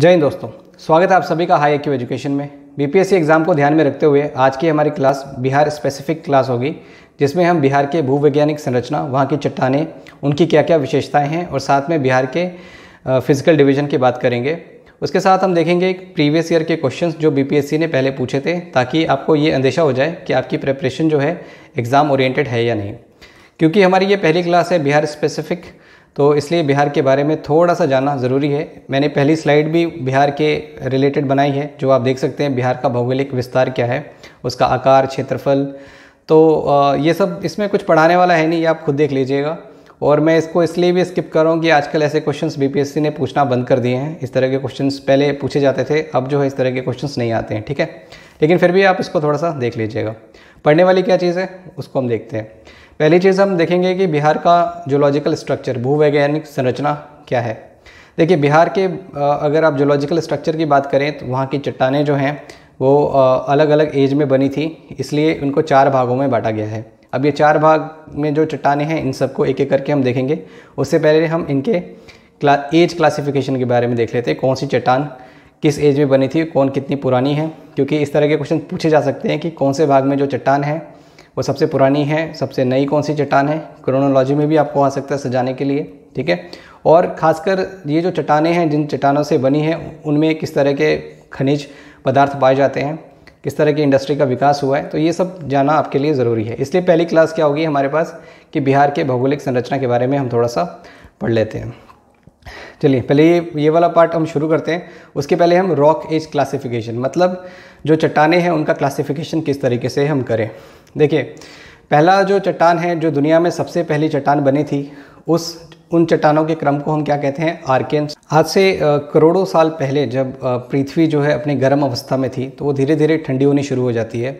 जय हिंद दोस्तों स्वागत है आप सभी का हाई एक्यू एजुकेशन में बीपीएससी एग्ज़ाम को ध्यान में रखते हुए आज की हमारी क्लास बिहार स्पेसिफिक क्लास होगी जिसमें हम बिहार के भूवैज्ञानिक संरचना वहाँ की चट्टानें उनकी क्या क्या विशेषताएं हैं और साथ में बिहार के फिजिकल डिवीजन की बात करेंगे उसके साथ हम देखेंगे प्रीवियस ईयर के क्वेश्चन जो बी ने पहले पूछे थे ताकि आपको ये अंदेशा हो जाए कि आपकी प्रेपरेशन जो है एग्ज़ाम ओरिएटेड है या नहीं क्योंकि हमारी ये पहली क्लास है बिहार स्पेसिफिक तो इसलिए बिहार के बारे में थोड़ा सा जानना ज़रूरी है मैंने पहली स्लाइड भी बिहार के रिलेटेड बनाई है जो आप देख सकते हैं बिहार का भौगोलिक विस्तार क्या है उसका आकार क्षेत्रफल तो ये सब इसमें कुछ पढ़ाने वाला है नहीं आप खुद देख लीजिएगा और मैं इसको इसलिए भी स्किप कर रहा हूँ कि आजकल ऐसे क्वेश्चंस बीपीएससी ने पूछना बंद कर दिए हैं इस तरह के क्वेश्चंस पहले पूछे जाते थे अब जो है इस तरह के क्वेश्चंस नहीं आते हैं ठीक है लेकिन फिर भी आप इसको थोड़ा सा देख लीजिएगा पढ़ने वाली क्या चीज़ है उसको हम देखते हैं पहली चीज़ हम देखेंगे कि बिहार का जोलॉजिकल स्ट्रक्चर भूवैज्ञानिक संरचना क्या है देखिए बिहार के अगर आप जोलॉजिकल स्ट्रक्चर की बात करें तो वहाँ की चट्टाने जो हैं वो अलग अलग एज में बनी थी इसलिए उनको चार भागों में बांटा गया है अब ये चार भाग में जो चट्टाने हैं इन सबको एक एक करके हम देखेंगे उससे पहले हम इनके क्ला एज क्लासिफिकेशन के बारे में देख लेते हैं कौन सी चट्टान किस एज में बनी थी कौन कितनी पुरानी है क्योंकि इस तरह के क्वेश्चन पूछे जा सकते हैं कि कौन से भाग में जो चट्टान है वो सबसे पुरानी है सबसे नई कौन सी चट्टान है क्रोनोलॉजी में भी आपको आ सकता है सजाने के लिए ठीक है और ख़ासकर ये जो चट्टानें हैं जिन चट्टानों से बनी हैं उनमें किस तरह के खनिज पदार्थ पाए जाते हैं किस तरह की इंडस्ट्री का विकास हुआ है तो ये सब जाना आपके लिए ज़रूरी है इसलिए पहली क्लास क्या होगी हमारे पास कि बिहार के भौगोलिक संरचना के बारे में हम थोड़ा सा पढ़ लेते हैं चलिए पहले ये ये वाला पार्ट हम शुरू करते हैं उसके पहले हम रॉक एज क्लासिफिकेशन मतलब जो चट्टाने हैं उनका क्लासिफिकेशन किस तरीके से हम करें देखिए पहला जो चट्टान है जो दुनिया में सबसे पहली चट्टान बनी थी उस उन चट्टानों के क्रम को हम क्या कहते हैं आर्कियन आज से करोड़ों साल पहले जब पृथ्वी जो है अपनी गर्म अवस्था में थी तो वो धीरे धीरे ठंडी होनी शुरू हो जाती है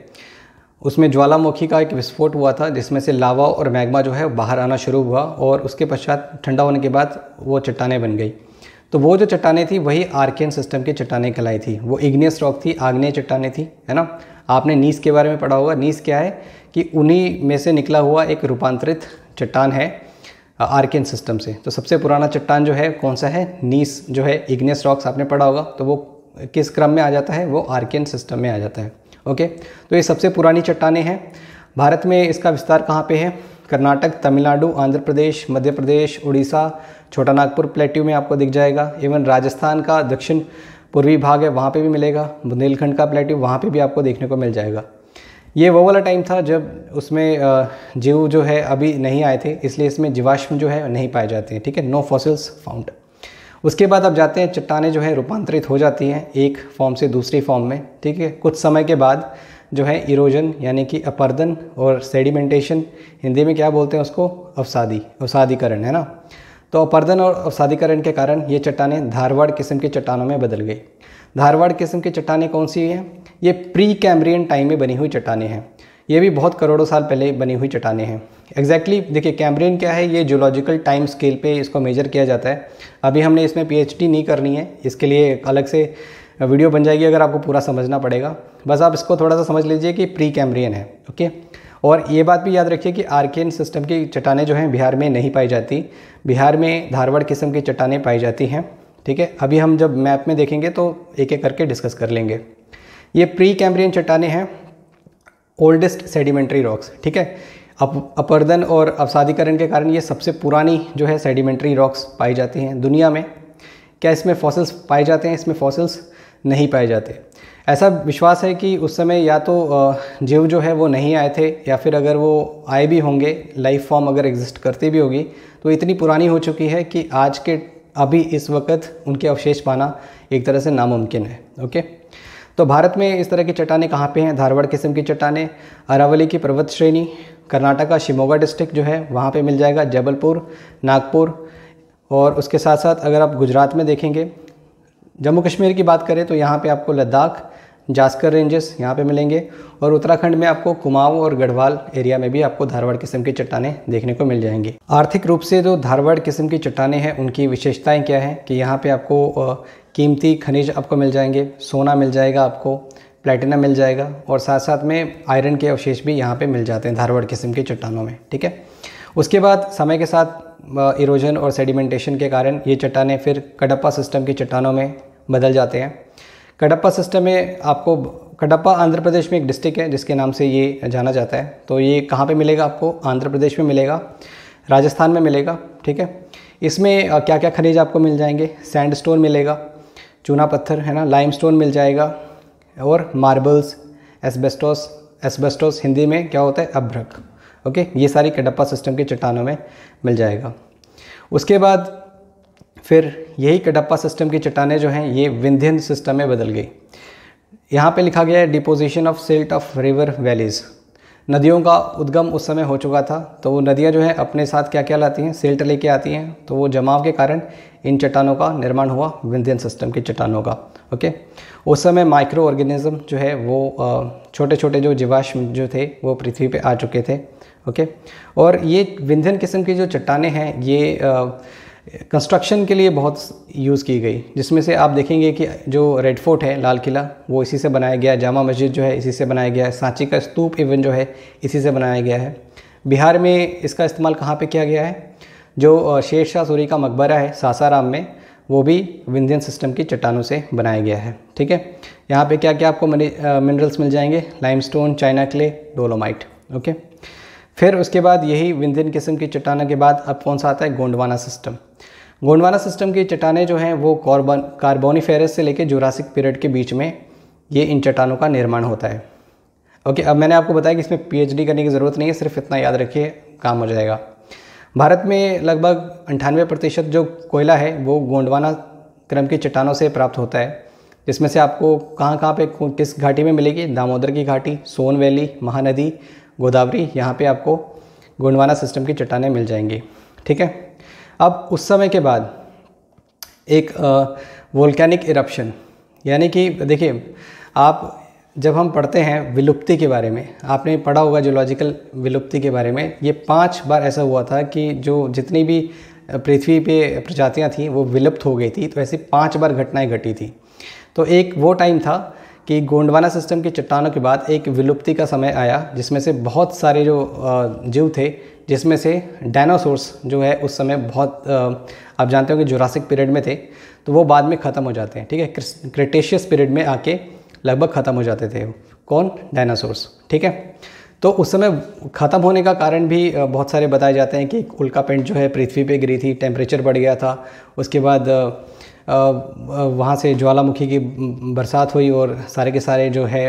उसमें ज्वालामुखी का एक विस्फोट हुआ था जिसमें से लावा और मैग्मा जो है बाहर आना शुरू हुआ और उसके पश्चात ठंडा होने के बाद वो चट्टाने बन गई तो वो जो चट्टाने थी वही आर्कियन सिस्टम की चट्टाने कहलाई थी वो इग्नियस रॉक थी आग्नेय चट्टाने थी है ना आपने नीस के बारे में पढ़ा होगा नीस क्या है कि उन्हीं में से निकला हुआ एक रूपांतरित चट्टान है आर्कियन सिस्टम से तो सबसे पुराना चट्टान जो है कौन सा है नीस जो है इग्नियस रॉक्स आपने पढ़ा होगा तो वो किस क्रम में आ जाता है वो आर्कियन सिस्टम में आ जाता है ओके तो ये सबसे पुरानी चट्टाने हैं भारत में इसका विस्तार कहाँ पे है कर्नाटक तमिलनाडु आंध्र प्रदेश मध्य प्रदेश उड़ीसा छोटा नागपुर प्लेट्यू में आपको दिख जाएगा इवन राजस्थान का दक्षिण पूर्वी भाग है वहाँ पे भी मिलेगा बुंदेलखंड का प्लेट्यू वहाँ पे भी आपको देखने को मिल जाएगा ये वो वाला टाइम था जब उसमें जीव जो है अभी नहीं आए थे इसलिए इसमें जीवाश्म जो है नहीं पाए जाते हैं ठीक है नो फॉसिल्स फाउंड उसके बाद आप जाते हैं चट्टाने जो है रूपांतरित हो जाती हैं एक फॉर्म से दूसरी फॉर्म में ठीक है कुछ समय के बाद जो है इरोजन यानी कि अपर्दन और सेडिमेंटेशन हिंदी में क्या बोलते हैं उसको अवसादी अवसादीकरण है ना तो अपर्दन और अवसादीकरण के कारण ये चट्टानें धारवाड़ किस्म की चट्टानों में बदल गई धारवाड़ किस्म की चट्टानें कौन सी हैं ये प्री कैम्ब्रियन टाइम में बनी हुई चट्टानें हैं ये भी बहुत करोड़ों साल पहले बनी हुई चट्टानें हैं एग्जैक्टली exactly, देखिए कैम्ब्रियन क्या है ये जोलॉजिकल टाइम स्केल पे इसको मेजर किया जाता है अभी हमने इसमें पीएचडी नहीं करनी है इसके लिए अलग से वीडियो बन जाएगी अगर आपको पूरा समझना पड़ेगा बस आप इसको थोड़ा सा समझ लीजिए कि प्री कैमरियन है ओके और ये बात भी याद रखिए कि आर्कियन सिस्टम की चट्टानें जो हैं बिहार में नहीं पाई जाती बिहार में धारवाड़ किस्म की चट्टानें पाई जाती हैं ठीक है अभी हम जब मैप में देखेंगे तो एक एक करके डिस्कस कर लेंगे ये प्री कैम्ब्रियन चट्टानें हैं ओल्डेस्ट सेडिमेंट्री रॉक्स ठीक है अप अपर्दन और अवसादीकरण के कारण ये सबसे पुरानी जो है सेडिमेंट्री रॉक्स पाई जाती हैं दुनिया में क्या इसमें फॉसिल्स पाए जाते हैं इसमें फॉसिल्स नहीं पाए जाते ऐसा विश्वास है कि उस समय या तो जीव जो है वो नहीं आए थे या फिर अगर वो आए भी होंगे लाइफ फॉर्म अगर एग्जिस्ट करती भी होगी तो इतनी पुरानी हो चुकी है कि आज के अभी इस वक्त उनके अवशेष पाना एक तरह से नामुमकिन है ओके तो भारत में इस तरह की चट्टानें कहाँ पे हैं धारवाड़ किस्म की चट्टानें अरावली की पर्वत श्रेणी कर्नाटक का शिमोगा डिस्ट्रिक्ट जो है वहाँ पे मिल जाएगा जबलपुर नागपुर और उसके साथ साथ अगर आप गुजरात में देखेंगे जम्मू कश्मीर की बात करें तो यहाँ पे आपको लद्दाख जास्कर रेंजेस यहाँ पे मिलेंगे और उत्तराखंड में आपको कुमाऊं और गढ़वाल एरिया में भी आपको धारवाड़ किस्म की चट्टाने देखने को मिल जाएंगी आर्थिक रूप से जो धारवाड़ किस्म की चट्टानें हैं उनकी विशेषताएँ क्या हैं कि यहाँ पर आपको कीमती खनिज आपको मिल जाएंगे सोना मिल जाएगा आपको प्लेटिनम मिल जाएगा और साथ साथ में आयरन के अवशेष भी यहाँ पर मिल जाते हैं धारवाड़ किस्म के चट्टानों में ठीक है उसके बाद समय के साथ इरोजन और सेडिमेंटेशन के कारण ये चट्टाने फिर कडप्पा सिस्टम की चट्टानों में बदल जाते हैं कडप्पा सिस्टम में आपको कडप्पा आंध्र प्रदेश में एक डिस्ट्रिक्ट है जिसके नाम से ये जाना जाता है तो ये कहाँ पे मिलेगा आपको आंध्र प्रदेश में मिलेगा राजस्थान में मिलेगा ठीक है इसमें क्या क्या खनिज आपको मिल जाएंगे सैंड स्टोन मिलेगा चूना पत्थर है ना लाइम स्टोन मिल जाएगा और मार्बल्स एसबेस्टोस एसबेस्टोस हिंदी में क्या होता है अभ्रक ओके ये सारी कडप्पा सिस्टम के चट्टानों में मिल जाएगा उसके बाद फिर यही कडप्पा सिस्टम की चट्टानें जो हैं ये विंध्यन सिस्टम में बदल गई यहाँ पे लिखा गया है deposition of silt of river valleys नदियों का उद्गम उस समय हो चुका था तो वो नदियाँ जो हैं अपने साथ क्या क्या लाती हैं सिल्ट लेके आती हैं तो वो जमाव के कारण इन चट्टानों का निर्माण हुआ विंध्यन सिस्टम की चट्टानों का ओके उस समय माइक्रो ऑर्गेनिज़्म जो है वो छोटे छोटे जो जीवाश्म जो थे वो पृथ्वी पर आ चुके थे ओके और ये विंध्यन किस्म की जो चट्टाने हैं ये आ, कंस्ट्रक्शन के लिए बहुत यूज़ की गई जिसमें से आप देखेंगे कि जो रेड फोर्ट है लाल किला वो इसी से बनाया गया है जामा मस्जिद जो है इसी से बनाया गया है सांची का स्तूप इवन जो है इसी से बनाया गया है बिहार में इसका इस्तेमाल कहाँ पे किया गया है जो शेर शाह सूरी का मकबरा है सासाराम में वो भी विंध्यन सिस्टम की चट्टानों से बनाया गया है ठीक है यहाँ पर क्या क्या आपको मिनरल्स मिल जाएंगे lime china clay dolomite okay फिर उसके बाद यही विंध्यन किस्म की चट्टानों के बाद अब कौन सा आता है गोंडवाना सिस्टम गोंडवाना सिस्टम की चट्टानें जो हैं वो कार्बन कार्बोनीफेरस से लेकर जोरासिक पीरियड के बीच में ये इन चट्टानों का निर्माण होता है ओके अब मैंने आपको बताया कि इसमें पीएचडी करने की ज़रूरत नहीं है सिर्फ इतना याद रखिए काम हो जाएगा भारत में लगभग अंठानवे प्रतिशत जो कोयला है वो गोंडवाना क्रम की चट्टानों से प्राप्त होता है जिसमें से आपको कहाँ कहाँ पे किस घाटी में मिलेगी दामोदर की घाटी सोन वैली महानदी गोदावरी यहाँ पे आपको गोंडवाना सिस्टम की चट्टानें मिल जाएंगी ठीक है अब उस समय के बाद एक वोल्कैनिक इरप्शन यानी कि देखिए आप जब हम पढ़ते हैं विलुप्ति के बारे में आपने पढ़ा होगा जोलॉजिकल विलुप्ति के बारे में ये पांच बार ऐसा हुआ था कि जो जितनी भी पृथ्वी पे प्रजातियां थीं वो विलुप्त हो गई थी तो ऐसी पांच बार घटनाएं घटी थी तो एक वो टाइम था कि गोंडवाना सिस्टम की चट्टानों के बाद एक विलुप्ति का समय आया जिसमें से बहुत सारे जो जीव थे जिसमें से डायनासोर्स जो है उस समय बहुत आप जानते हो कि जोरासिक पीरियड में थे तो वो बाद में ख़त्म हो जाते हैं ठीक है क्रिटेशियस पीरियड में आके लगभग ख़त्म हो जाते थे कौन डायनासोर्स ठीक है तो उस समय ख़त्म होने का कारण भी बहुत सारे बताए जाते हैं कि उल्का पेंट जो है पृथ्वी पे गिरी थी टेम्परेचर बढ़ गया था उसके बाद वहाँ से ज्वालामुखी की बरसात हुई और सारे के सारे जो है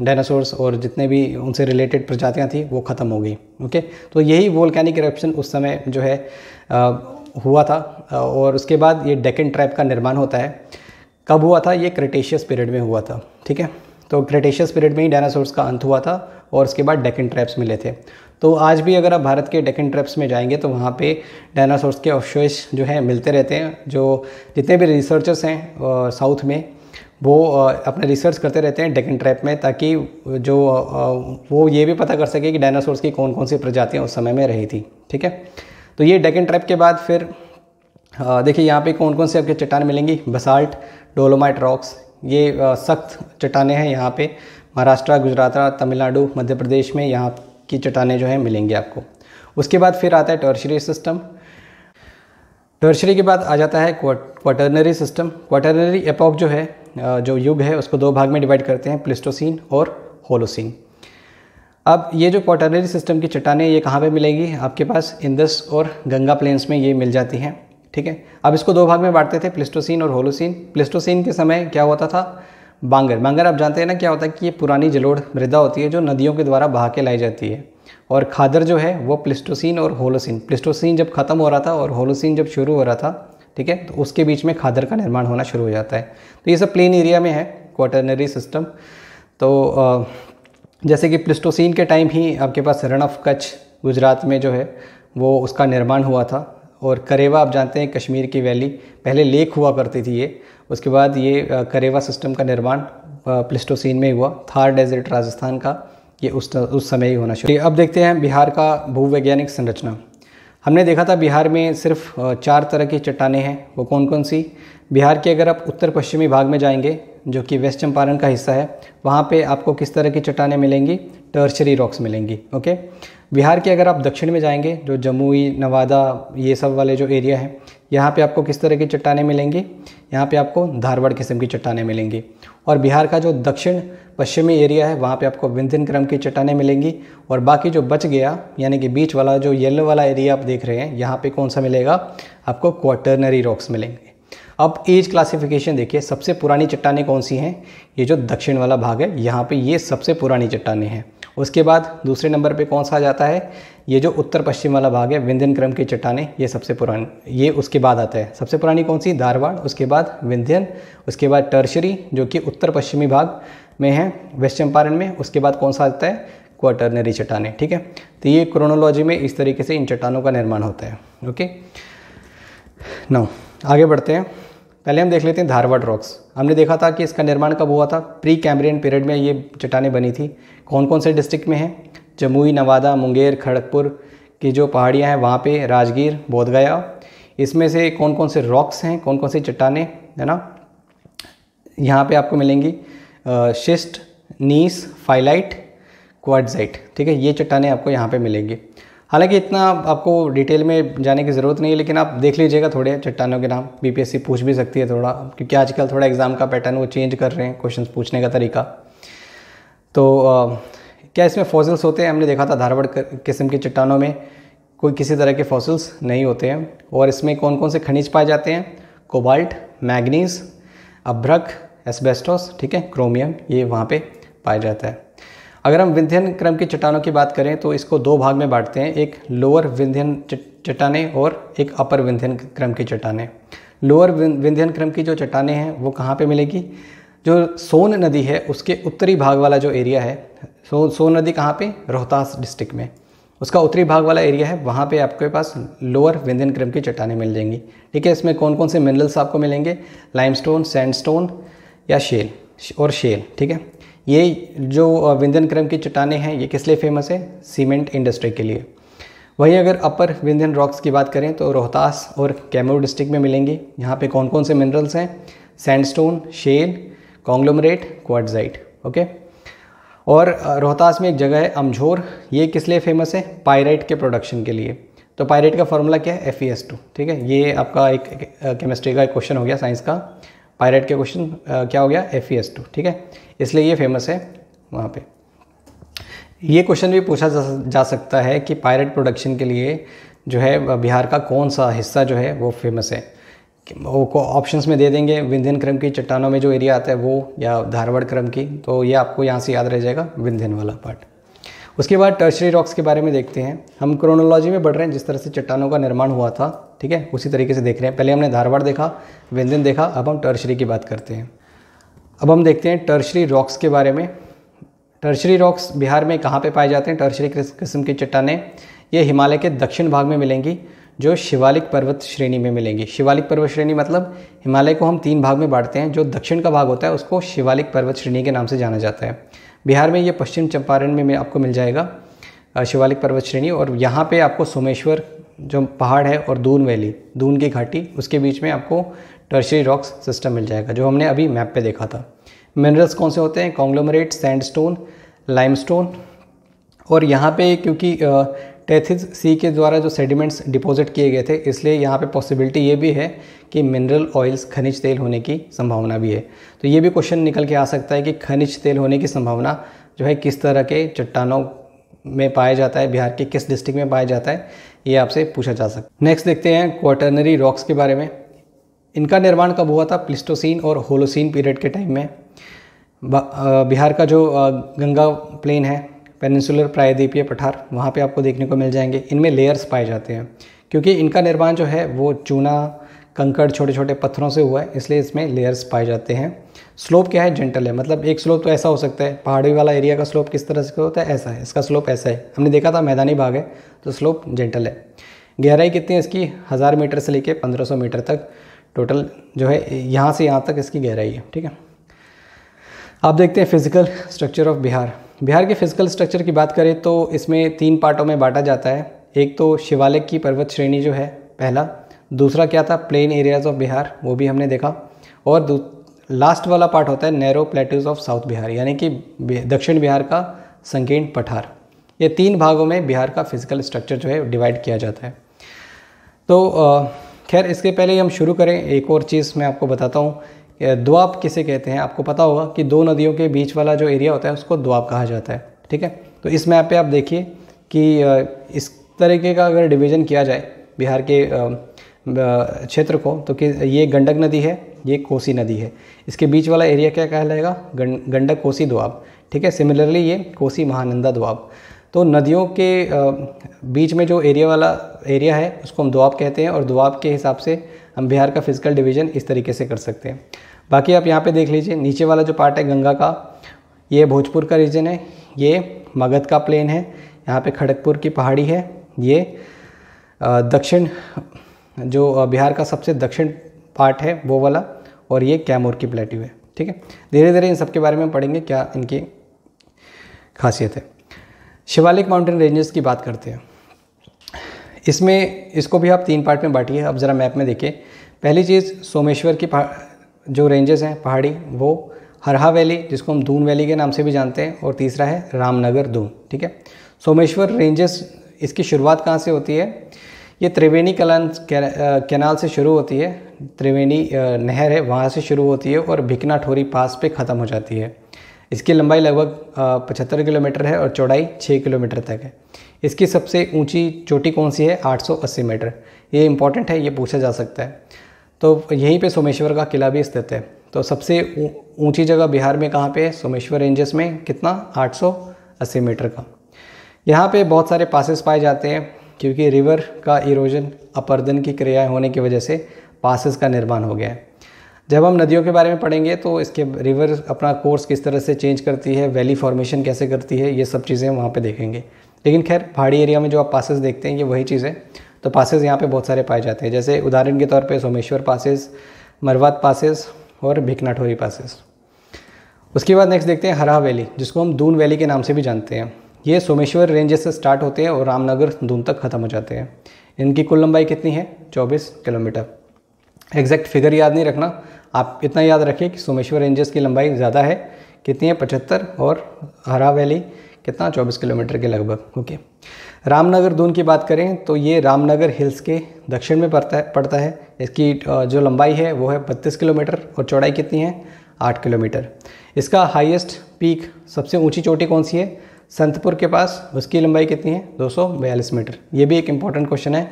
डायनासोर्स और जितने भी उनसे रिलेटेड प्रजातियाँ थी वो ख़त्म हो गई ओके तो यही वोल्कैनिक इरप्शन उस समय जो है हुआ था और उसके बाद ये डेकन ट्रैप का निर्माण होता है कब हुआ था ये क्रिटेशियस पीरियड में हुआ था ठीक है तो क्रिटेशियस पीरियड में ही डायनासोर्स का अंत हुआ था और उसके बाद डेकन ट्रैप्स मिले थे तो आज भी अगर आप भारत के डेकन ट्रैप्स में जाएंगे तो वहाँ पे डायनासोर्स के अवशेष जो हैं मिलते रहते हैं जो जितने भी रिसर्चर्स हैं साउथ में वो अपने रिसर्च करते रहते हैं डेकन ट्रैप में ताकि जो वो ये भी पता कर सके कि डायनासोर्स की कौन कौन सी प्रजातियाँ उस समय में रही थी ठीक है तो ये डेकन ट्रैप के बाद फिर देखिए यहाँ पे कौन कौन से आपके चट्टान मिलेंगी बसाल्ट डोलोमाइट रॉक्स ये सख्त चट्टाने हैं यहाँ पे महाराष्ट्र गुजरात तमिलनाडु मध्य प्रदेश में यहाँ की चट्टानें जो हैं मिलेंगी आपको उसके बाद फिर आता है टर्शरी सिस्टम टर्शरी के बाद आ जाता है क्वाटरनरी सिस्टम क्वाटरनरी एपॉक जो है जो युग है उसको दो भाग में डिवाइड करते हैं प्लिस्टोसिन और होलोसिन अब ये जो क्वाटरनरी सिस्टम की चट्टानें ये कहाँ पे मिलेंगी आपके पास इंदस और गंगा प्लेन्स में ये मिल जाती हैं ठीक है अब इसको दो भाग में बांटते थे प्लिस्टोसिन और होलोसिन प्लिस्टोसिन के समय क्या होता था बांगर बांगर आप जानते हैं ना क्या होता है कि ये पुरानी जलोढ़ मृदा होती है जो नदियों के द्वारा बहा के लाई जाती है और खादर जो है वो प्लिस्टोसिन और होलोसिन प्लिस्टोसिन जब ख़त्म हो रहा था और होलोसिन जब शुरू हो रहा था ठीक है तो उसके बीच में खादर का निर्माण होना शुरू हो जाता है तो ये सब प्लेन एरिया में है क्वाटरनरी सिस्टम तो जैसे कि प्लिस्टोसिन के टाइम ही आपके पास रण ऑफ कच्छ गुजरात में जो है वो उसका निर्माण हुआ था और करेवा आप जानते हैं कश्मीर की वैली पहले लेक हुआ करती थी ये उसके बाद ये करेवा सिस्टम का निर्माण प्लिस्टोसिन में हुआ थार डेजर्ट राजस्थान का ये उस उस समय ही होना शुरू अब देखते हैं बिहार का भूवैज्ञानिक संरचना हमने देखा था बिहार में सिर्फ चार तरह की चट्टाने हैं वो कौन कौन सी बिहार के अगर आप उत्तर पश्चिमी भाग में जाएंगे जो कि वेस्ट चंपारण का हिस्सा है वहाँ पे आपको किस तरह की चट्टाने मिलेंगी टर्शरी रॉक्स मिलेंगी ओके बिहार के अगर आप दक्षिण में जाएंगे जो जमुई नवादा ये सब वाले जो एरिया हैं यहाँ पे आपको किस तरह की चट्टाने मिलेंगी यहाँ पे आपको धारवाड़ किस्म की चट्टाने मिलेंगी और बिहार का जो दक्षिण पश्चिमी एरिया है वहाँ पे आपको विंध्यन क्रम की चट्टाने मिलेंगी और बाकी जो बच गया यानी कि बीच वाला जो येलो वाला एरिया आप देख रहे हैं यहाँ पे कौन सा मिलेगा आपको क्वार्टरनरी रॉक्स मिलेंगे अब एज क्लासिफिकेशन देखिए सबसे पुरानी चट्टाने कौन सी हैं ये जो दक्षिण वाला भाग है यहाँ पर ये सबसे पुरानी चट्टाने हैं उसके बाद दूसरे नंबर पर कौन सा आ जाता है ये जो उत्तर पश्चिम वाला भाग है विंध्यन क्रम की चट्टाने ये सबसे पुरानी ये उसके बाद आता है सबसे पुरानी कौन सी धारवाड़ उसके बाद विंध्यन उसके बाद टर्शरी जो कि उत्तर पश्चिमी भाग में है वेस्ट चंपारण में उसके बाद कौन सा आता है क्वाटरनरी चट्टाने ठीक है तो ये क्रोनोलॉजी में इस तरीके से इन चट्टानों का निर्माण होता है ओके नौ आगे बढ़ते हैं पहले हम देख लेते हैं धारवाड़ रॉक्स हमने देखा था कि इसका निर्माण कब हुआ था प्री कैम्ब्रियन पीरियड में ये चट्टाने बनी थी कौन कौन से डिस्ट्रिक्ट में हैं जमुई नवादा मुंगेर खड़गपुर की जो पहाड़ियाँ हैं वहाँ पर राजगीर बोधगया इसमें से कौन कौन से रॉक्स हैं कौन कौन सी चट्टाने है ना यहाँ पे आपको मिलेंगी शिस्ट नीस फाइलाइट क्वाडजाइट ठीक है ये चट्टाने आपको यहाँ पे मिलेंगी हालांकि इतना आपको डिटेल में जाने की ज़रूरत नहीं है लेकिन आप देख लीजिएगा थोड़े चट्टानों के नाम बीपीएससी पूछ भी सकती है थोड़ा क्योंकि आजकल थोड़ा एग्ज़ाम का पैटर्न वो चेंज कर रहे हैं क्वेश्चन पूछने का तरीका तो क्या इसमें फॉसिल्स होते हैं हमने देखा था धारवाड़ किस्म के चट्टानों में कोई किसी तरह के फॉसिल्स नहीं होते हैं और इसमें कौन कौन से खनिज पाए जाते हैं कोबाल्ट मैग्नीज अभ्रक एस्बेस्टोस ठीक है क्रोमियम ये वहाँ पे पाया जाता है अगर हम विंध्यन क्रम की चट्टानों की बात करें तो इसको दो भाग में बांटते हैं एक लोअर विंध्यन चट्टाने और एक अपर विंध्यन क्रम की चट्टाने लोअर विंध्यन क्रम की जो चट्टाने हैं वो कहाँ पे मिलेगी जो सोन नदी है उसके उत्तरी भाग वाला जो एरिया है सो सोन नदी कहाँ पे रोहतास डिस्ट्रिक्ट में उसका उत्तरी भाग वाला एरिया है वहाँ पे आपके पास लोअर विंध्यन क्रम की चट्टानें मिल जाएंगी ठीक है इसमें कौन कौन से मिनरल्स आपको मिलेंगे लाइमस्टोन सैंडस्टोन या शेल और शेल ठीक है ये जो विंध्यन क्रम की चट्टानें हैं ये किस लिए फेमस है सीमेंट इंडस्ट्री के लिए वहीं अगर अपर विंध्यन रॉक्स की बात करें तो रोहतास और कैमूर डिस्ट्रिक्ट में मिलेंगी यहाँ पे कौन कौन से मिनरल्स हैं sandstone shale conglomerate quartzite okay और रोहतास में एक जगह है अमझोर ये किस लिए फेमस है पायराइट के प्रोडक्शन के लिए तो पायराइट का फॉर्मूला क्या है एफ ई एस टू ठीक है ये आपका एक केमिस्ट्री का एक क्वेश्चन हो गया साइंस का पायराइट का क्वेश्चन क्या हो गया एफ ई एस टू ठीक है इसलिए ये फेमस है वहाँ पे ये क्वेश्चन भी पूछा जा, जा सकता है कि पायरेट प्रोडक्शन के लिए जो है बिहार का कौन सा हिस्सा जो है वो फेमस है को ऑप्शंस में दे देंगे विंध्यन क्रम की चट्टानों में जो एरिया आता है वो या धारवाड़ क्रम की तो ये आपको यहाँ से याद रह जाएगा विंध्यन वाला पार्ट उसके बाद टर्शरी रॉक्स के बारे में देखते हैं हम क्रोनोलॉजी में बढ़ रहे हैं जिस तरह से चट्टानों का निर्माण हुआ था ठीक है उसी तरीके से देख रहे हैं पहले हमने धारवाड़ देखा व्यंजन देखा अब हम टर्शरी की बात करते हैं अब हम देखते हैं टर्शरी रॉक्स के बारे में टर्शरी रॉक्स बिहार में कहाँ पर पाए जाते हैं टर्शरी किस्म की चट्टाने ये हिमालय के दक्षिण भाग में मिलेंगी जो शिवालिक पर्वत श्रेणी में मिलेंगी शिवालिक पर्वत श्रेणी मतलब हिमालय को हम तीन भाग में बांटते हैं जो दक्षिण का भाग होता है उसको शिवालिक पर्वत श्रेणी के नाम से जाना जाता है बिहार में ये पश्चिम चंपारण में, आपको मिल जाएगा शिवालिक पर्वत श्रेणी और यहाँ पर आपको सोमेश्वर जो पहाड़ है और दून वैली दून की घाटी उसके बीच में आपको टर्शरी रॉक्स सिस्टम मिल जाएगा जो हमने अभी मैप पे देखा था मिनरल्स कौन से होते हैं कॉन्ग्लोमरेट सैंडस्टोन लाइमस्टोन और यहाँ पे क्योंकि टेथिस सी के द्वारा जो सेडिमेंट्स डिपॉजिट किए गए थे इसलिए यहाँ पे पॉसिबिलिटी ये भी है कि मिनरल ऑयल्स खनिज तेल होने की संभावना भी है तो ये भी क्वेश्चन निकल के आ सकता है कि खनिज तेल होने की संभावना जो है किस तरह के चट्टानों में पाया जाता है बिहार के किस डिस्ट्रिक्ट में पाया जाता है ये आपसे पूछा जा सकता है नेक्स्ट देखते हैं क्वाटर्नरी रॉक्स के बारे में इनका निर्माण कब हुआ था प्लिस्टोसिन और होलोसिन पीरियड के टाइम में बिहार का जो गंगा प्लेन है पेनिसुलर प्रायद्वीपीय पठार वहाँ पे आपको देखने को मिल जाएंगे इनमें लेयर्स पाए जाते हैं क्योंकि इनका निर्माण जो है वो चूना कंकड़ छोटे छोटे पत्थरों से हुआ है इसलिए इसमें लेयर्स पाए जाते हैं स्लोप क्या है जेंटल है मतलब एक स्लोप तो ऐसा हो सकता है पहाड़ी वाला एरिया का स्लोप किस तरह से होता है ऐसा है इसका स्लोप ऐसा है हमने देखा था मैदानी भाग है तो स्लोप जेंटल है गहराई कितनी है इसकी हज़ार मीटर से लेकर पंद्रह सौ मीटर तक टोटल जो है यहाँ से यहाँ तक इसकी गहराई है ठीक है आप देखते हैं physical structure of Bihar Bihar के फिजिकल स्ट्रक्चर की बात करें तो इसमें तीन पार्टों में बांटा जाता है एक तो शिवालिक की पर्वत श्रेणी जो है पहला दूसरा क्या था प्लेन एरियाज़ ऑफ बिहार वो भी हमने देखा और लास्ट वाला पार्ट होता है narrow plateaus of south Bihar यानी कि दक्षिण बिहार का संकीर्ण पठार ये तीन भागों में बिहार का फिजिकल स्ट्रक्चर जो है डिवाइड किया जाता है तो खैर इसके पहले हम शुरू करें एक और चीज़ मैं आपको बताता हूँ द्वाब किसे कहते हैं आपको पता होगा कि दो नदियों के बीच वाला जो एरिया होता है उसको द्वाब कहा जाता है ठीक है तो इस मैप पे आप देखिए कि इस तरीके का अगर डिवीज़न किया जाए बिहार के क्षेत्र को तो कि ये गंडक नदी है ये कोसी नदी है इसके बीच वाला एरिया क्या कहलाएगा गंडक कोसी द्वाब ठीक है सिमिलरली ये कोसी महानंदा द्वाब तो नदियों के बीच में जो एरिया वाला एरिया है उसको हम द्वाब कहते हैं और द्वाब के हिसाब से हम बिहार का फिजिकल डिवीजन इस तरीके से कर सकते हैं बाकी आप यहाँ पे देख लीजिए नीचे वाला जो पार्ट है गंगा का ये भोजपुर का रीजन है ये मगध का प्लेन है यहाँ पे खड़गपुर की पहाड़ी है ये दक्षिण जो बिहार का सबसे दक्षिण पार्ट है वो वाला और ये कैमूर की प्लेट्यू है ठीक है धीरे धीरे इन सब के बारे में पढ़ेंगे क्या इनकी खासियत है शिवालिक माउंटेन रेंजेस की बात करते हैं इसमें इसको भी आप तीन पार्ट में बांटिए अब ज़रा मैप में देखिए पहली चीज़ सोमेश्वर की जो रेंजेस हैं पहाड़ी वो हरहा वैली जिसको हम दून वैली के नाम से भी जानते हैं और तीसरा है रामनगर दून ठीक है सोमेश्वर रेंजेस इसकी शुरुआत कहाँ से होती है ये त्रिवेणी कलन कैनाल से शुरू होती है त्रिवेणी नहर है वहाँ से शुरू होती है और भिकना ठोरी पास पे ख़त्म हो जाती है इसकी लंबाई लगभग पचहत्तर किलोमीटर है और चौड़ाई छः किलोमीटर तक है इसकी सबसे ऊंची चोटी कौन सी है 880 मीटर ये इंपॉर्टेंट है ये पूछा जा सकता है तो यहीं पे सोमेश्वर का किला भी स्थित है तो सबसे ऊंची जगह बिहार में कहाँ पे है सोमेश्वर रेंजेस में कितना 880 मीटर का यहाँ पे बहुत सारे पासेस पाए जाते हैं क्योंकि रिवर का इरोजन अपर्दन की क्रियाएँ होने की वजह से पासेस का निर्माण हो गया है जब हम नदियों के बारे में पढ़ेंगे तो इसके रिवर अपना कोर्स किस तरह से चेंज करती है वैली फॉर्मेशन कैसे करती है ये सब चीज़ें वहाँ पे देखेंगे लेकिन खैर पहाड़ी एरिया में जो आप पासेस देखते हैं ये वही चीज़ है तो पासेस यहाँ पे बहुत सारे पाए जाते हैं जैसे उदाहरण के तौर पर सोमेश्वर पासिस मरवात पासेस और भिकनाठोरी पासेस उसके बाद नेक्स्ट देखते हैं हरा वैली जिसको हम दून वैली के नाम से भी जानते हैं ये सोमेश्वर रेंजेस से स्टार्ट होते हैं और रामनगर दून तक ख़त्म हो जाते हैं इनकी कुल लंबाई कितनी है 24 किलोमीटर एग्जैक्ट फिगर याद नहीं रखना आप इतना याद रखें कि सोमेश्वर रेंजेस की लंबाई ज़्यादा है कितनी है पचहत्तर और हरा वैली कितना चौबीस किलोमीटर के लगभग ओके रामनगर दून की बात करें तो ये रामनगर हिल्स के दक्षिण में पड़ता है पड़ता है इसकी जो लंबाई है वो है बत्तीस किलोमीटर और चौड़ाई कितनी है आठ किलोमीटर इसका हाइएस्ट पीक सबसे ऊँची चोटी कौन सी है संतपुर के पास उसकी लंबाई कितनी है दो मीटर ये भी एक इम्पॉर्टेंट क्वेश्चन है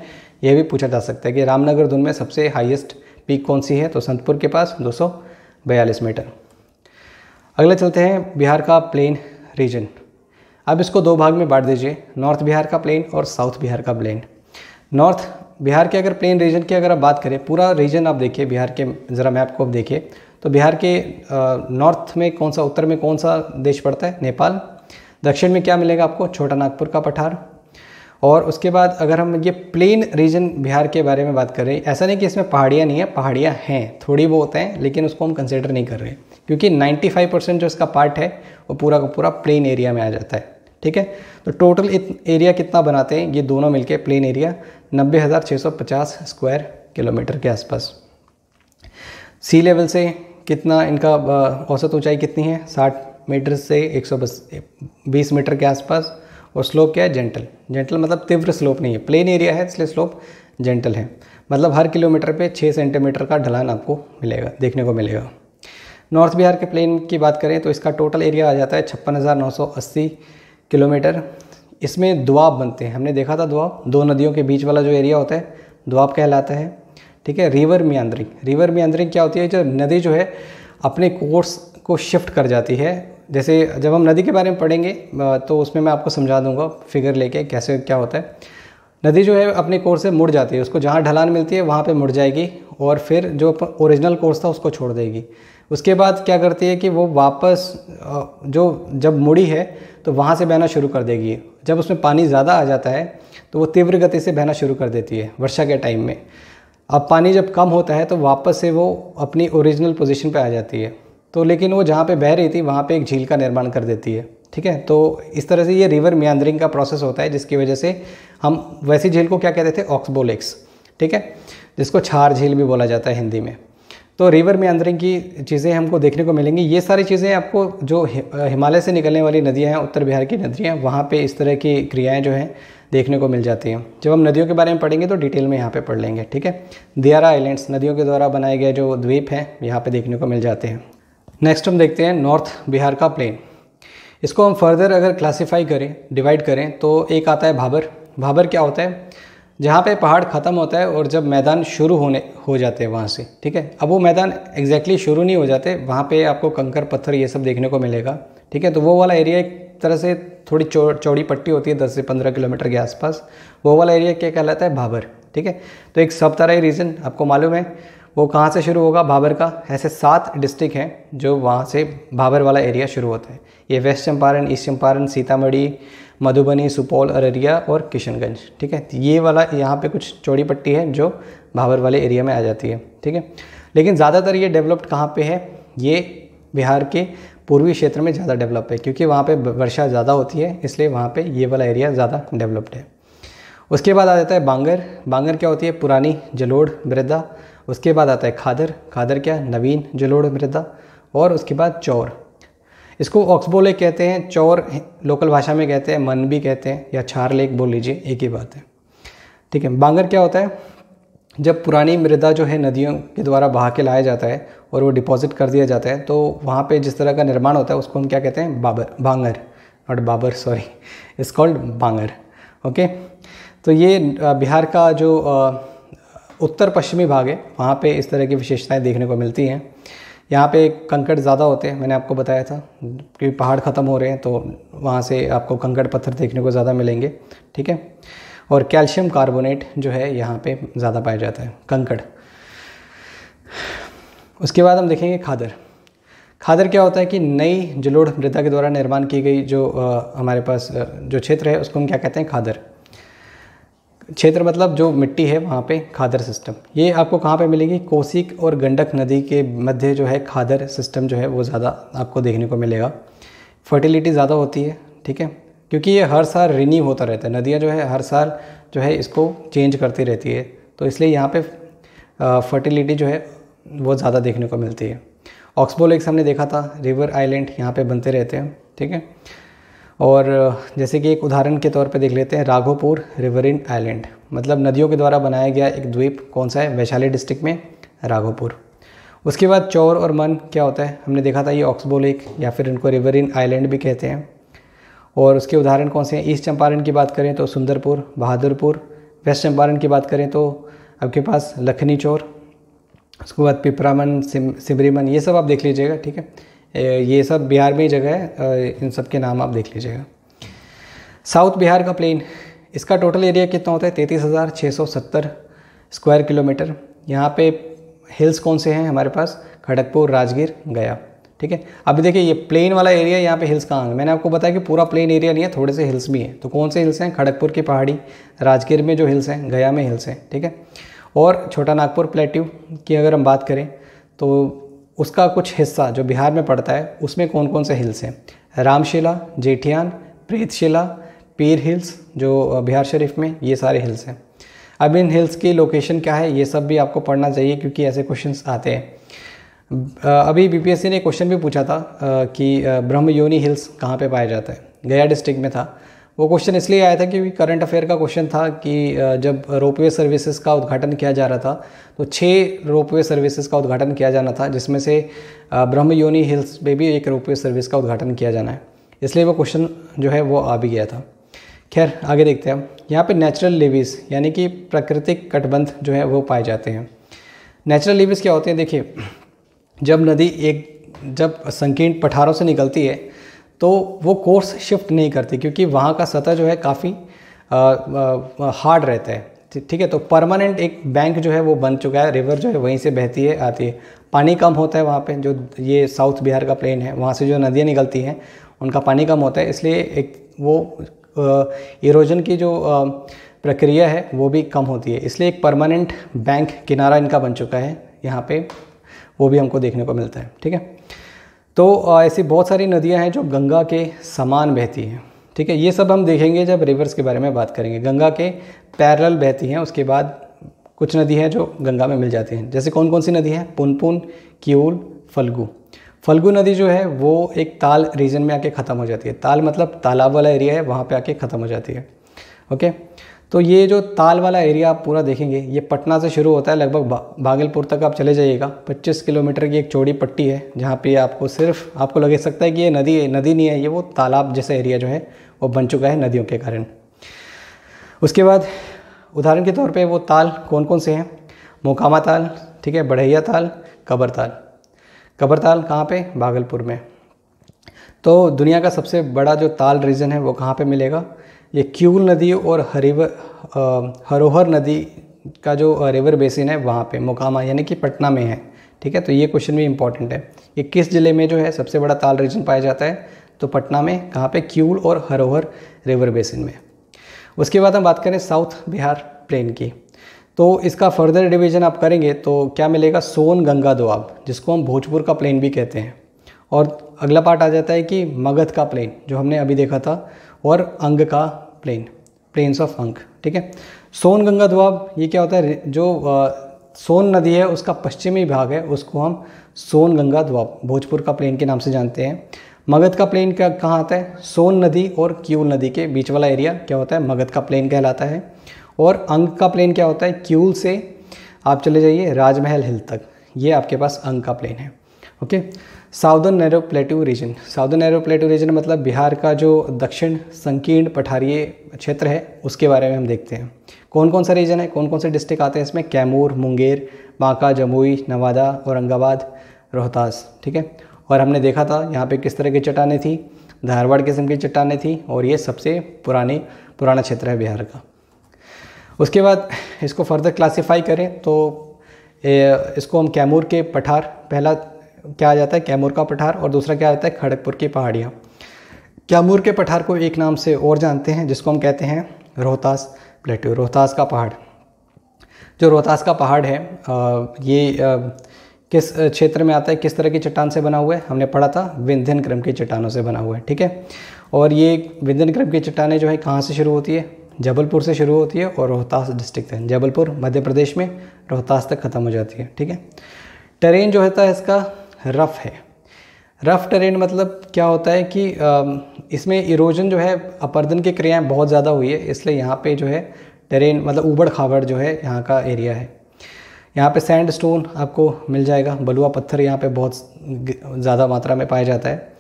ये भी पूछा जा सकता है कि रामनगर धुन में सबसे हाईएस्ट पीक कौन सी है तो संतपुर के पास दो मीटर अगला चलते हैं बिहार का प्लेन रीजन अब इसको दो भाग में बांट दीजिए नॉर्थ बिहार का प्लेन और साउथ बिहार का प्लेन नॉर्थ बिहार के अगर प्लेन रीजन की अगर आप बात करें पूरा रीजन आप देखिए बिहार के ज़रा मैप को आप देखिए तो बिहार के नॉर्थ में कौन सा उत्तर में कौन सा देश पड़ता है नेपाल दक्षिण में क्या मिलेगा आपको छोटा नागपुर का पठार और उसके बाद अगर हम ये प्लेन रीजन बिहार के बारे में बात कर रहे हैं ऐसा नहीं कि इसमें पहाड़ियाँ नहीं है पहाड़ियाँ हैं थोड़ी बहुत हैं लेकिन उसको हम कंसिडर नहीं कर रहे क्योंकि 95 परसेंट जो इसका पार्ट है वो पूरा का पूरा प्लेन एरिया में आ जाता है ठीक है तो टोटल एरिया कितना बनाते हैं ये दोनों मिलके प्लेन एरिया नब्बे स्क्वायर किलोमीटर के आसपास सी लेवल से कितना इनका औसत ऊंचाई कितनी है 60 मीटर से बीस मीटर के आसपास और स्लोप क्या है जेंटल जेंटल मतलब तीव्र स्लोप नहीं है प्लेन एरिया है इसलिए स्लोप जेंटल है मतलब हर किलोमीटर पे छः सेंटीमीटर का ढलान आपको मिलेगा देखने को मिलेगा नॉर्थ बिहार के प्लेन की बात करें तो इसका टोटल एरिया आ जाता है छप्पन किलोमीटर इसमें दुआब बनते हैं हमने देखा था दुआब दो नदियों के बीच वाला जो एरिया होता है दुआब कहलाता है ठीक है रिवर मियांद्रिंग रिवर मियांद्रिंग क्या होती है जो नदी जो है अपने कोर्स को शिफ्ट कर जाती है जैसे जब हम नदी के बारे में पढ़ेंगे तो उसमें मैं आपको समझा दूंगा फिगर लेके कैसे क्या होता है नदी जो है अपने कोर्स से मुड़ जाती है उसको जहाँ ढलान मिलती है वहाँ पे मुड़ जाएगी और फिर जो ओरिजिनल कोर्स था उसको छोड़ देगी उसके बाद क्या करती है कि वो वापस जो जब मुड़ी है तो वहाँ से बहना शुरू कर देगी जब उसमें पानी ज़्यादा आ जाता है तो वो तीव्र गति से बहना शुरू कर देती है वर्षा के टाइम में अब पानी जब कम होता है तो वापस से वो अपनी ओरिजिनल पोजीशन पे आ जाती है तो लेकिन वो जहाँ पे बह रही थी वहाँ पे एक झील का निर्माण कर देती है ठीक है तो इस तरह से ये रिवर मियांदरिंग का प्रोसेस होता है जिसकी वजह से हम वैसी झील को क्या कहते थे ऑक्सबोलेक्स ठीक है जिसको छार झील भी बोला जाता है हिंदी में तो रिवर मियांदरिंग की चीज़ें हमको देखने को मिलेंगी ये सारी चीज़ें आपको जो हिमालय से निकलने वाली नदियाँ हैं उत्तर बिहार की नदियाँ वहाँ पर इस तरह की क्रियाएँ जो हैं देखने को मिल जाती हैं जब हम नदियों के बारे में पढ़ेंगे तो डिटेल में यहाँ पे पढ़ लेंगे ठीक है दियारा आइलैंड्स नदियों के द्वारा बनाए गए जो द्वीप हैं यहाँ पे देखने को मिल जाते हैं नेक्स्ट हम देखते हैं नॉर्थ बिहार का प्लेन इसको हम फर्दर अगर क्लासीफाई करें डिवाइड करें तो एक आता है भाबर भाबर क्या होता है जहाँ पे पहाड़ ख़त्म होता है और जब मैदान शुरू होने हो जाते हैं वहाँ से ठीक है अब वो मैदान एग्जैक्टली शुरू नहीं हो जाते वहाँ पे आपको कंकर पत्थर ये सब देखने को मिलेगा ठीक है तो वो वाला एरिया एक तरह से थोड़ी चौ चौड़ी पट्टी होती है दस से पंद्रह किलोमीटर के आसपास वो वाला एरिया क्या कहलाता है भाबर ठीक है तो एक सब तरह रीजन आपको मालूम है वो कहाँ से शुरू होगा भाबर का ऐसे सात डिस्ट्रिक्ट हैं जो वहाँ से भाबर वाला एरिया शुरू होता है ये वेस्ट चंपारण ईस्ट चंपारण सीतामढ़ी मधुबनी सुपौल अररिया और किशनगंज ठीक है तो ये वाला यहाँ पे कुछ चौड़ी पट्टी है जो भाबर वाले एरिया में आ जाती है ठीक है लेकिन ज़्यादातर ये डेवलप्ड कहाँ पे है ये बिहार के पूर्वी क्षेत्र में ज़्यादा डेवलप है क्योंकि वहाँ पे वर्षा ज़्यादा होती है इसलिए वहाँ पे ये वाला एरिया ज़्यादा डेवलप्ड है उसके बाद आ जाता है बांगर बांगर क्या होती है पुरानी जलोड़ वृद्धा उसके बाद आता है खादर खादर क्या नवीन जलोड़ मृदा और उसके बाद चौर इसको ऑक्सबोले कहते हैं चौर लोकल भाषा में कहते हैं मन भी कहते हैं या छार लेक बोल लीजिए एक ही बात है ठीक है बांगर क्या होता है जब पुरानी मृदा जो है नदियों के द्वारा बहा के लाया जाता है और वो डिपॉजिट कर दिया जाता है तो वहाँ पे जिस तरह का निर्माण होता है उसको हम क्या कहते हैं Bhabar Bangar not Bhabar sorry is called Bangar okay तो ये बिहार का जो उत्तर पश्चिमी भाग है वहाँ पे इस तरह की विशेषताएं देखने को मिलती हैं यहाँ पे कंकड़ ज़्यादा होते हैं मैंने आपको बताया था कि पहाड़ ख़त्म हो रहे हैं तो वहाँ से आपको कंकड़ पत्थर देखने को ज़्यादा मिलेंगे ठीक है और कैल्शियम कार्बोनेट जो है यहाँ पे ज़्यादा पाया जाता है कंकड़ उसके बाद हम देखेंगे खादर खादर क्या होता है कि नई जलोढ़ मृदा के द्वारा निर्माण की गई जो आ, हमारे पास जो क्षेत्र है उसको हम क्या कहते हैं खादर क्षेत्र मतलब जो मिट्टी है वहाँ पे खादर सिस्टम ये आपको कहाँ पे मिलेगी कोसिक और गंडक नदी के मध्य जो है खादर सिस्टम जो है वो ज़्यादा आपको देखने को मिलेगा फर्टिलिटी ज़्यादा होती है ठीक है क्योंकि ये हर साल रिन्यू होता रहता है नदियाँ जो है हर साल जो है इसको चेंज करती रहती है तो इसलिए यहाँ पर फर्टिलिटी जो है वो ज़्यादा देखने को मिलती है ऑक्सबो लेक्स हमने देखा था रिवर आइलैंड यहाँ पर बनते रहते हैं ठीक है और जैसे कि एक उदाहरण के तौर पर देख लेते हैं राघोपुर रिवरिन आइलैंड मतलब नदियों के द्वारा बनाया गया एक द्वीप कौन सा है वैशाली डिस्ट्रिक्ट में राघोपुर उसके बाद चौर और मन क्या होता है हमने देखा था ये ऑक्सबो लेक या फिर इनको रिवरिन आइलैंड भी कहते हैं और उसके उदाहरण कौन से हैं ईस्ट चंपारण की बात करें तो सुंदरपुर बहादुरपुर वेस्ट चंपारण की बात करें तो आपके पास लखनी चौर उसके बाद पिपरामन सिम सिमरीमन ये सब आप देख लीजिएगा ठीक है ये सब बिहार में ही जगह है इन सब के नाम आप देख लीजिएगा साउथ बिहार का प्लेन इसका टोटल एरिया कितना होता है तैंतीस हज़ार छः सौ सत्तर स्क्वायर किलोमीटर यहाँ पे हिल्स कौन से हैं हमारे पास खड़गपुर राजगीर गया ठीक है अभी देखिए ये प्लेन वाला एरिया यहाँ पे हिल्स कहाँ मैंने आपको बताया कि पूरा प्लेन एरिया नहीं है थोड़े से हिल्स भी हैं तो कौन से हिल्स हैं खड़गपुर की पहाड़ी राजगीर में जो हिल्स हैं गया में हिल्स हैं ठीक है और छोटा नागपुर प्लेट्यू की अगर हम बात करें तो उसका कुछ हिस्सा जो बिहार में पड़ता है उसमें कौन कौन से हिल्स हैं रामशिला जेठियान प्रीतशिला पीर हिल्स जो बिहार शरीफ में ये सारे हिल्स हैं अब इन हिल्स की लोकेशन क्या है ये सब भी आपको पढ़ना चाहिए क्योंकि ऐसे क्वेश्चन आते हैं अभी बीपीएससी ने क्वेश्चन भी पूछा था कि ब्रह्मयोनी हिल्स कहाँ पे पाया जाता है गया डिस्ट्रिक्ट में था वो क्वेश्चन इसलिए आया था क्योंकि करंट अफेयर का क्वेश्चन था कि जब रोपवे सर्विसेज का उद्घाटन किया जा रहा था तो छः रोपवे सर्विसेज का उद्घाटन किया जाना था जिसमें से ब्रह्म योनी हिल्स में भी एक रोपवे सर्विस का उद्घाटन किया जाना है इसलिए वो क्वेश्चन जो है वो आ भी गया था खैर आगे देखते हैं यहाँ पर नेचुरल लेवीज़ यानी कि प्राकृतिक कटबंध जो है वो पाए जाते हैं नेचुरल लेवीज़ क्या होते हैं देखिए जब नदी एक जब संकीर्ण पठारों से निकलती है तो वो कोर्स शिफ्ट नहीं करती क्योंकि वहाँ का सतह जो है काफ़ी हार्ड रहता है ठीक है तो परमानेंट एक बैंक जो है वो बन चुका है रिवर जो है वहीं से बहती है आती है पानी कम होता है वहाँ पे जो ये साउथ बिहार का प्लेन है वहाँ से जो नदियाँ निकलती हैं उनका पानी कम होता है इसलिए एक वो इरोजन की जो प्रक्रिया है वो भी कम होती है इसलिए एक परमानेंट बैंक किनारा इनका बन चुका है यहाँ पे वो भी हमको देखने को मिलता है ठीक है तो ऐसी बहुत सारी नदियाँ हैं जो गंगा के समान बहती हैं ठीक है ये सब हम देखेंगे जब रिवर्स के बारे में बात करेंगे गंगा के पैरल बहती हैं उसके बाद कुछ नदी हैं जो गंगा में मिल जाती हैं जैसे कौन कौन सी नदी है पुनपुन किऊल फल्गू फल्गू नदी जो है वो एक ताल रीजन में आके ख़त्म हो जाती है ताल मतलब तालाब वाला एरिया है वहाँ पे आके ख़त्म हो जाती है ओके तो ये जो ताल वाला एरिया आप पूरा देखेंगे ये पटना से शुरू होता है लगभग भागलपुर तक आप चले जाइएगा 25 किलोमीटर की एक चौड़ी पट्टी है जहाँ पे आपको सिर्फ आपको लगे सकता है कि ये नदी है नदी नहीं है ये वो तालाब जैसा एरिया जो है वो बन चुका है नदियों के कारण उसके बाद उदाहरण के तौर पर वो ताल कौन कौन से हैं मोकामा ताल ठीक है बढ़ैया ताल कबर ताल कबर ताल कहाँ पर भागलपुर में तो दुनिया का सबसे बड़ा जो ताल रीजन है वो कहाँ पर मिलेगा ये क्यूल नदी और हरिवर हरोहर नदी का जो रिवर बेसिन है वहाँ पे मोकामा यानी कि पटना में है ठीक है तो ये क्वेश्चन भी इंपॉर्टेंट है ये किस ज़िले में जो है सबसे बड़ा ताल रीजन पाया जाता है तो पटना में कहाँ पे क्यूल और हरोहर रिवर बेसिन में उसके बाद हम बात करें साउथ बिहार प्लेन की तो इसका फर्दर डिवीजन आप करेंगे तो क्या मिलेगा सोन गंगा दोआब जिसको हम भोजपुर का प्लेन भी कहते हैं और अगला पार्ट आ जाता है कि मगध का प्लेन जो हमने अभी देखा था और अंग का प्लेन प्लेन्स ऑफ अंक ठीक है सोन गंगा दुआब ये क्या होता है जो आ, सोन नदी है उसका पश्चिमी भाग है उसको हम सोन गंगा दुआब भोजपुर का प्लेन के नाम से जानते हैं मगध का प्लेन क्या कहाँ आता है सोन नदी और क्यूल नदी के बीच वाला एरिया क्या होता है मगध का प्लेन कहलाता है और अंक का प्लेन क्या होता है क्यूल से आप चले जाइए राजमहल हिल तक ये आपके पास अंक का प्लेन है okay southern narrow plateau region southern narrow plateau region मतलब बिहार का जो दक्षिण संकीर्ण पठारीय क्षेत्र है उसके बारे में हम देखते हैं कौन कौन सा रीजन है कौन कौन से डिस्ट्रिक्ट आते हैं इसमें कैमूर मुंगेर बांका जमुई नवादा औरंगाबाद रोहतास ठीक है और हमने देखा था यहाँ पे किस तरह की चट्टानें थी धारवाड़ किस्म की चट्टानें थी और ये सबसे पुरानी पुराना क्षेत्र है बिहार का उसके बाद इसको फर्दर क्लासीफाई करें तो इसको हम कैमूर के पठार पहला क्या आ जाता है कैमूर का पठार और दूसरा क्या आता है खड़गपुर की पहाड़ियाँ कैमूर के पठार को एक नाम से और जानते हैं जिसको हम कहते हैं रोहतास प्लेट्यू रोहतास का पहाड़ जो रोहतास का पहाड़ है ये किस क्षेत्र में आता है किस तरह की चट्टान से बना हुआ है हमने पढ़ा था विंध्यन क्रम की चट्टानों से बना हुआ है ठीक है और ये विंध्यन क्रम की चट्टानें जो है कहाँ से शुरू होती है जबलपुर से शुरू होती है और रोहतास डिस्ट्रिक्ट से जबलपुर मध्य प्रदेश में रोहतास तक ख़त्म हो जाती है ठीक है ट्रेन जो होता है इसका रफ़ है रफ़ टेरेन मतलब क्या होता है कि इसमें इरोजन जो है अपर्दन की क्रियाएं बहुत ज़्यादा हुई है इसलिए यहाँ पे जो है टेरेन मतलब ऊबड़ खाबड़ जो है यहाँ का एरिया है यहाँ पे सैंड स्टोन आपको मिल जाएगा बलुआ पत्थर यहाँ पे बहुत ज़्यादा मात्रा में पाया जाता है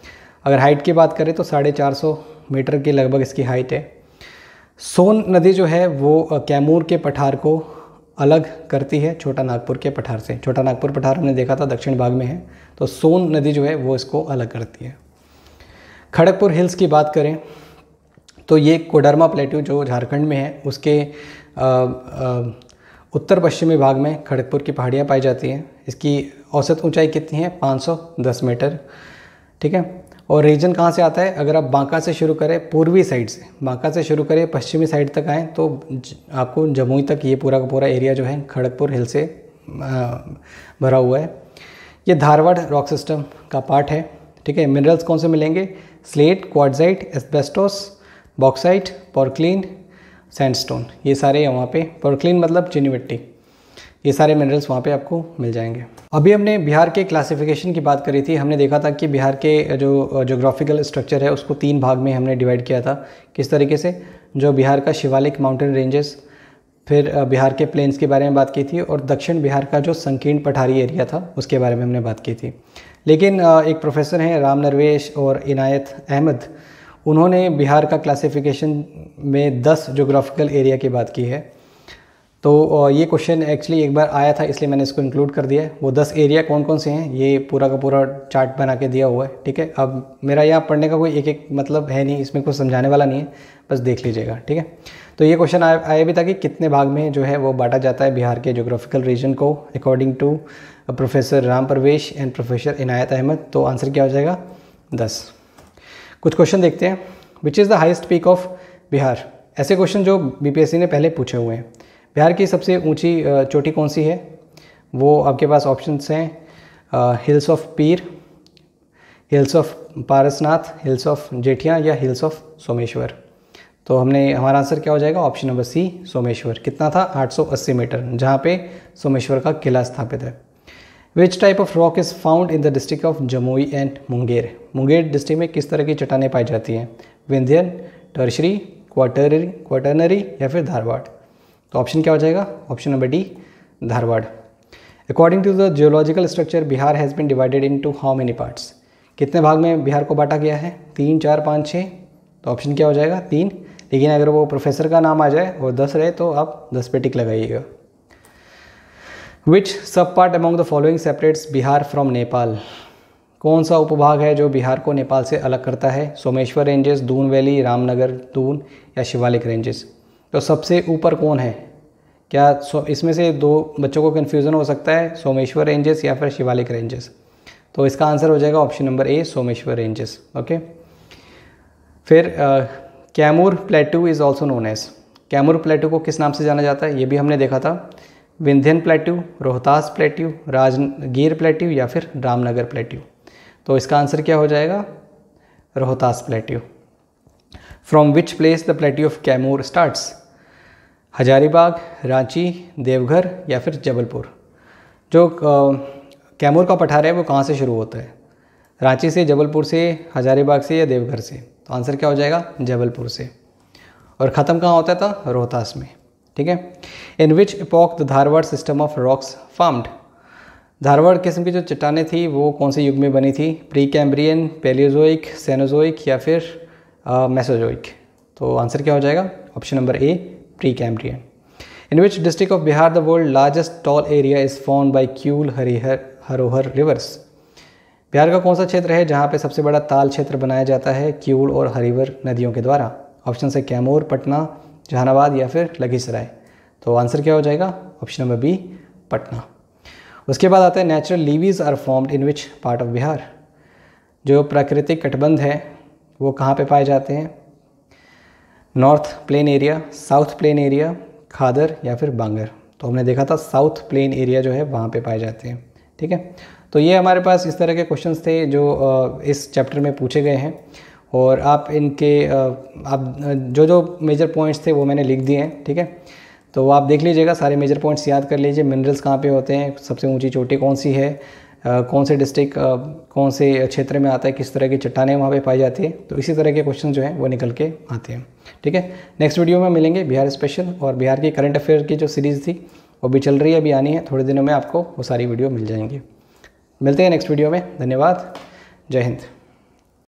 अगर हाइट की बात करें तो साढ़े चार सौ मीटर की लगभग इसकी हाइट है सोन नदी जो है वो कैमूर के पठार को अलग करती है छोटा नागपुर के पठार से छोटा नागपुर पठार हमने देखा था दक्षिण भाग में है तो सोन नदी जो है वो इसको अलग करती है खड़गपुर हिल्स की बात करें तो ये कोडरमा प्लेट्यू जो झारखंड में है उसके आ, आ, उत्तर पश्चिमी भाग में खड़गपुर की पहाड़ियाँ पाई जाती हैं इसकी औसत ऊंचाई कितनी है 510 मीटर ठीक है और रीजन कहाँ से आता है अगर आप बांका से शुरू करें पूर्वी साइड से बांका से शुरू करें पश्चिमी साइड तक आएँ तो आपको जमुई तक ये पूरा का पूरा एरिया जो है खड़गपुर हिल से भरा हुआ है ये धारवाड़ रॉक सिस्टम का पार्ट है ठीक है मिनरल्स कौन से मिलेंगे slate quartzite asbestos bauxite porcelain sandstone ये सारे वहाँ पे पॉर्कलिन मतलब चीनी मिट्टी ये सारे मिनरल्स वहाँ पे आपको मिल जाएंगे अभी हमने बिहार के क्लासिफिकेशन की बात करी थी हमने देखा था कि बिहार के जो जोग्राफिकल स्ट्रक्चर है उसको तीन भाग में हमने डिवाइड किया था किस तरीके से जो बिहार का शिवालिक माउंटेन रेंजेस फिर बिहार के प्लेन्स के बारे में बात की थी और दक्षिण बिहार का जो संकीर्ण पठारी एरिया था उसके बारे में हमने बात की थी लेकिन एक प्रोफेसर हैं राम नरवेश और इनायत अहमद उन्होंने बिहार का क्लासिफिकेशन में 10 जोग्राफिकल एरिया की बात की है तो ये क्वेश्चन एक्चुअली एक बार आया था इसलिए मैंने इसको इंक्लूड कर दिया है वो दस एरिया कौन कौन से हैं ये पूरा का पूरा चार्ट बना के दिया हुआ है ठीक है अब मेरा यहाँ पढ़ने का कोई एक एक मतलब है नहीं इसमें कुछ समझाने वाला नहीं है बस देख लीजिएगा ठीक है तो ये क्वेश्चन आया भी था कि कितने भाग में जो है वो बांटा जाता है बिहार के जोग्राफिकल रीजन को according to professor Ram Parvesh and professor Inayat Ahmad तो आंसर क्या हो जाएगा दस कुछ क्वेश्चन देखते हैं which is the highest peak of Bihar ऐसे क्वेश्चन जो बीपीएससी ने पहले पूछे हुए हैं बिहार की सबसे ऊंची चोटी कौन सी है वो आपके पास ऑप्शंस हैं hills of Pir hills of Parasnath hills of Jethia या हिल्स ऑफ सोमेश्वर तो हमने हमारा आंसर क्या हो जाएगा ऑप्शन नंबर सी सोमेश्वर कितना था 880 मीटर जहाँ पे सोमेश्वर का किला स्थापित है which type of rock is found in the district of Jamui and Munger Munger district में किस तरह की चट्टानें पाई जाती हैं विंध्यन टर्शरी क्वाटरी क्वाटरनरी या फिर धारवाड़ तो ऑप्शन क्या हो जाएगा option number D Dharwar according to the geological structure Bihar has been divided into how many parts कितने भाग में बिहार को बांटा गया है तीन चार पाँच छः तो ऑप्शन क्या हो जाएगा तीन लेकिन अगर वो प्रोफेसर का नाम आ जाए और दस रहे तो आप दस पे टिक लगाइएगा which sub part among the following separates Bihar from Nepal कौन सा उपभाग है जो बिहार को नेपाल से अलग करता है सोमेश्वर रेंजेस दून वैली रामनगर दून या शिवालिक रेंजेस तो सबसे ऊपर कौन है क्या इसमें से दो बच्चों को कन्फ्यूज़न हो सकता है सोमेश्वर रेंजेस या फिर शिवालिक रेंजेस तो इसका आंसर हो जाएगा option number A Someshwar ranges okay फिर Kaimur plateau is also known as Kaimur plateau को किस नाम से जाना जाता है ये भी हमने देखा था Vindhyan plateau Rohtas plateau Rajgir plateau या फिर रामनगर प्लेट्यू तो इसका आंसर क्या हो जाएगा Rohtas plateau from which place the plateau of Kaimur starts Hazaribagh Ranchi Deoghar या फिर जबलपुर जो कैमूर का पठार है वो कहाँ से शुरू होता है रांची से जबलपुर से हजारीबाग से या देवघर से तो आंसर क्या हो जाएगा जबलपुर से और ख़त्म कहाँ होता था रोहतास में ठीक है in which epoch the Dharwad system of rocks formed Dharwad किस्म की जो चट्टानें थी वो कौन से युग में बनी थी प्री कैम्ब्रियन पेलियोजोइक सेनोजोइक या फिर मैसोजोइक तो आंसर क्या हो जाएगा option number A Precambrian in which district of Bihar the world largest tal area is form by Kiul Harihar Harohar rivers Bihar का कौन सा क्षेत्र है जहाँ पे सबसे बड़ा ताल क्षेत्र बनाया जाता है क्यूल और हरिवर नदियों के द्वारा ऑप्शन से कैमूर पटना जहानाबाद या फिर लखीसराय तो आंसर क्या हो जाएगा ऑप्शन नंबर बी पटना उसके बाद आता है natural levees are formed in which part of Bihar जो प्राकृतिक कटबंध है वो कहाँ पे पाए जाते हैं north plain area south plain area khadar या फिर बांगर तो हमने देखा था साउथ प्लेन एरिया जो है वहाँ पे पाए जाते हैं ठीक है तो ये हमारे पास इस तरह के क्वेश्चंस थे जो इस चैप्टर में पूछे गए हैं और आप इनके आप जो जो मेजर पॉइंट्स थे वो मैंने लिख दिए हैं ठीक है तो आप देख लीजिएगा सारे मेजर पॉइंट्स याद कर लीजिए मिनरल्स कहाँ पर होते हैं सबसे ऊँची चोटी कौन सी है कौन से डिस्ट्रिक्ट कौन से क्षेत्र में आता है किस तरह की चट्टानें वहाँ पे पाई जाती है तो इसी तरह के क्वेश्चन जो हैं वो निकल के आते हैं ठीक है नेक्स्ट वीडियो में मिलेंगे बिहार स्पेशल और बिहार की करंट अफेयर की जो सीरीज़ थी वो भी चल रही है अभी आनी है थोड़े दिनों में आपको वो सारी वीडियो मिल जाएंगी मिलते हैं नेक्स्ट वीडियो में धन्यवाद जय हिंद